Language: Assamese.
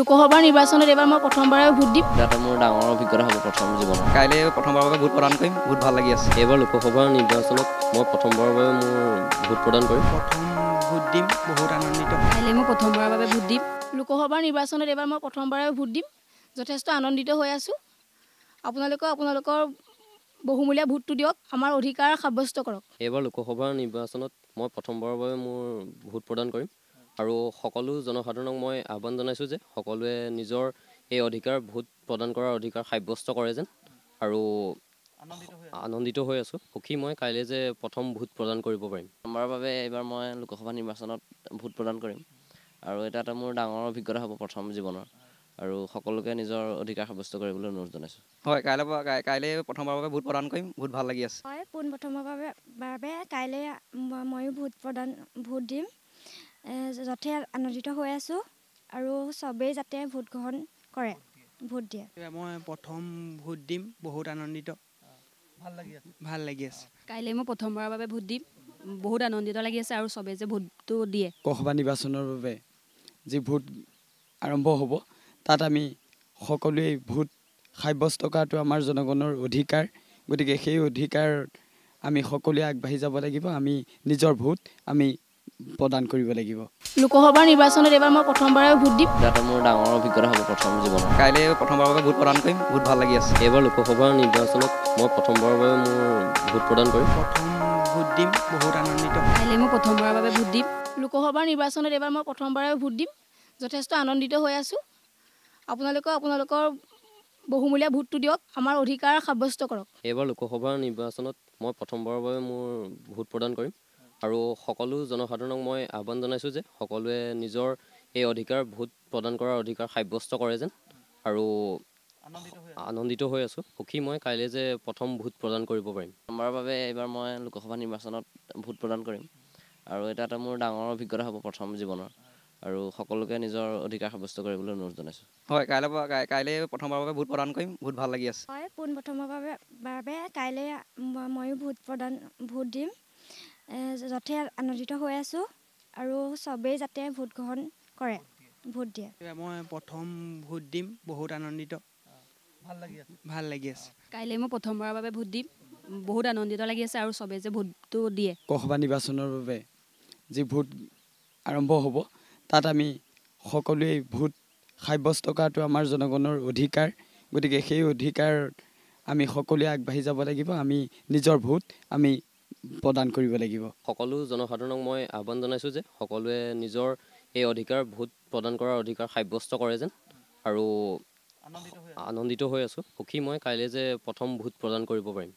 লোকসভাৰ নিৰ্বাচনত এইবাৰ মই প্ৰথমবাৰে ভোট দিম এটা মোৰ ডাঙৰ অভিজ্ঞতা হ'ব প্ৰথম জীৱনত কাইলৈ প্ৰথমবাৰৰ বাবে ভোট প্ৰদান কৰিম ভোট ভাল লাগি আছে এইবাৰ লোকসভাৰ নিৰ্বাচনত মই প্ৰথমবাৰৰ বাবে মোৰ ভোট প্ৰদান কৰিম প্ৰথম ভোট দিম বহুত আনন্দিত কাইলৈ মই প্ৰথমবাৰৰ বাবে ভোট দিম লোকসভাৰ নিৰ্বাচনত এইবাৰ মই প্ৰথমবাৰে ভোট দিম যথেষ্ট আনন্দিত হৈ আছোঁ আপোনালোকেও আপোনালোকৰ বহুমূলীয়া ভোটটো দিয়ক আমাৰ অধিকাৰ সাব্যস্ত কৰক এইবাৰ লোকসভাৰ নিৰ্বাচনত মই প্ৰথমবাৰৰ বাবে মোৰ ভোট প্ৰদান কৰিম আৰু সকলো জনসাধাৰণক মই আহ্বান জনাইছোঁ যে সকলোৱে নিজৰ এই অধিকাৰ ভোট প্ৰদান কৰাৰ অধিকাৰ সাব্যস্ত কৰে যেন আৰু আনন্দিত হৈ আছোঁ সুখী মই কাইলৈ যে প্ৰথম ভোট প্ৰদান কৰিব পাৰিম আমাৰ বাবে এইবাৰ মই লোকসভা নিৰ্বাচনত ভোট প্ৰদান কৰিম আৰু এটা এটা মোৰ ডাঙৰ অভিজ্ঞতা হ'ব প্ৰথম জীৱনৰ আৰু সকলোকে নিজৰ অধিকাৰ সাব্যস্ত কৰিবলৈ অনুৰোধ জনাইছোঁ হয় কাইলৈ কাইলৈ প্ৰথমবাৰৰ বাবে ভোট প্ৰদান কৰিম ভোট ভাল লাগি আছে হয় পোনপ্ৰথমৰ বাবে বাবে কাইলৈ ময়ো ভোট প্ৰদান ভোট দিম যথে আনন্দিত হৈ আছো আৰু চবেই যাতে ভোট গ্ৰহণ কৰে ভোট দিয়ে মই প্ৰথম ভোট দিম বহুত আনন্দিত ভাল লাগি আছে কাইলৈ মই প্ৰথমবাৰৰ বাবে ভোট দিম বহুত আনন্দিত লাগি আছে আৰু চবেই যে ভোটটো দিয়ে লোকসভা নিৰ্বাচনৰ বাবে যি ভোট আৰম্ভ হ'ব তাত আমি সকলোৱে ভোট সাব্যস্ত কৰাটো আমাৰ জনগণৰ অধিকাৰ গতিকে সেই অধিকাৰ আমি সকলোৱে আগবাঢ়ি যাব লাগিব আমি নিজৰ ভোট আমি প্ৰদান কৰিব লাগিব লোকসভাৰ নিৰ্বাচনত এইবাৰ মই প্ৰথমবাৰ ভোট দিম এটা মোৰ ডাঙৰ অভিজ্ঞতা হ'ব প্ৰথম জীৱনত কাইলৈ প্ৰথমবাৰৰ বাবে ভোট প্ৰদান কৰিম বহুত ভাল লাগি আছে এইবাৰ লোকসভাৰ নিৰ্বাচনত মই প্ৰথমবাৰৰ বাবে মোৰ ভোট প্ৰদান কৰিম প্ৰথম ভোট দিম বহুত আনন্দিত কাইলৈ মই প্ৰথমবাৰৰ বাবে ভোট দিম লোকসভাৰ নিৰ্বাচনত এইবাৰ মই প্ৰথমবাৰে ভোট দিম যথেষ্ট আনন্দিত হৈ আছোঁ আপোনালোকক আপোনালোকৰ বহুমূলীয়া ভোটটো দিয়ক আমাৰ অধিকাৰ সাব্যস্ত কৰক এইবাৰ লোকসভাৰ নিৰ্বাচনত মই প্ৰথমবাৰৰ বাবে মোৰ ভোট প্ৰদান কৰিম আৰু সকলো জনসাধাৰণক মই আহ্বান জনাইছোঁ যে সকলোৱে নিজৰ এই অধিকাৰ ভোট প্ৰদান কৰাৰ অধিকাৰ সাব্যস্ত কৰে যেন আৰু আনন্দিত হৈ আছোঁ সুখী মই কাইলৈ যে প্ৰথম ভোট প্ৰদান কৰিব পাৰিম আমাৰ বাবে এইবাৰ মই লোকসভা নিৰ্বাচনত ভোট প্ৰদান কৰিম আৰু এটা এটা মোৰ ডাঙৰ অভিজ্ঞতা হ'ব প্ৰথম জীৱনৰ আৰু সকলোকে নিজৰ অধিকাৰ সাব্যস্ত কৰিবলৈ অনুৰোধ জনাইছোঁ হয় কাইলৈ কাইলৈ প্ৰথমবাৰৰ বাবে ভোট প্ৰদান কৰিম ভোট ভাল লাগি আছে হয় পোনপ্ৰথমৰ বাবে বাবে কাইলৈ ময়ো ভোট প্ৰদান ভোট দিম যথে আনন্দিত হৈ আছোঁ আৰু চবেই যাতে ভোট গ্ৰহণ কৰে ভোট দিয়ে মই প্ৰথম ভোট দিম বহুত আনন্দিত ভাল লাগি আছে কাইলৈ মই প্ৰথমবাৰৰ বাবে ভোট দিম বহুত আনন্দিত লাগি আছে আৰু চবেই যে ভোটটো দিয়ে লোকসভা নিৰ্বাচনৰ বাবে যি ভোট আৰম্ভ হ'ব তাত আমি সকলোৱে ভোট সাব্যস্ত কৰাটো আমাৰ জনগণৰ অধিকাৰ গতিকে সেই অধিকাৰ আমি সকলোৱে আগবাঢ়ি যাব লাগিব আমি নিজৰ ভোট আমি প্ৰদান কৰিব লাগিব সকলো জনসাধাৰণক মই আহ্বান জনাইছোঁ যে সকলোৱে নিজৰ এই অধিকাৰ ভোট প্ৰদান কৰাৰ অধিকাৰ সাব্যস্ত কৰে যেন আৰু আনন্দিত হৈ আছোঁ সুখী মই কাইলৈ যে প্ৰথম ভোট প্ৰদান কৰিব পাৰিম